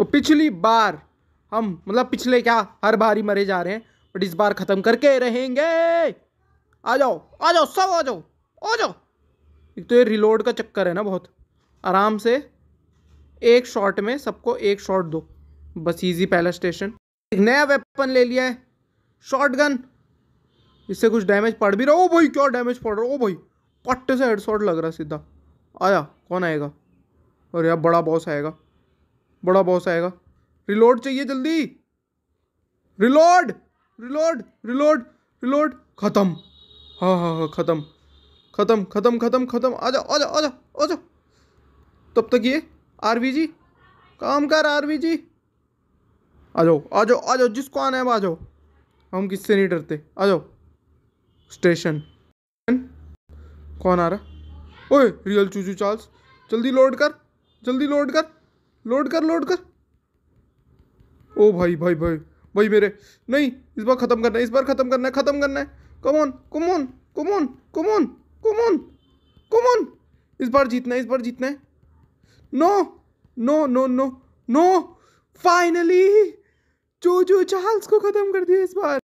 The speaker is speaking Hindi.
तो पिछली बार हम मतलब पिछले क्या हर बार ही मरे जा रहे हैं बट इस बार ख़त्म करके रहेंगे आ जाओ आ जाओ सब आ जाओ आ जाओ एक तो ये रिलोड का चक्कर है ना बहुत आराम से एक शॉट में सबको एक शॉट दो बस इजी पहला स्टेशन एक नया वेपन ले लिया है शॉर्ट गन इससे कुछ डैमेज पड़ भी रहा ओ भाई क्या डैमेज पड़ रहा ओ भाई पट्टे से हेड शॉर्ट लग रहा सीधा आया कौन आएगा और यार बड़ा बॉस आएगा बड़ा बॉस आएगा रिलोड चाहिए जल्दी रिलोड रिलोड रिलोड रिलोड खत्म हाँ हाँ हाँ खत्म खत्म खत्म खत्म खत्म आ जाओ आ जाओ आ जाओ आ जाओ तब तक ये आर जी काम कर आर जी आ जाओ आ जाओ आ जाओ जिसको आना है आ जाओ हम किससे नहीं डरते आ जाओ स्टेशन कौन आ रहा ओए रियल चूचू चार्ल्स जल्दी लोड कर जल्दी लोड कर लोड कर लोड कर ओ भाई भाई भाई भाई मेरे नहीं इस बार ख़त्म करना है इस बार ख़त्म करना है ख़त्म करना है come on come on come on come on come on come on इस बार जीतना है इस बार जीतना है no no no no no finally choo choo Charles को ख़त्म कर दिया इस बार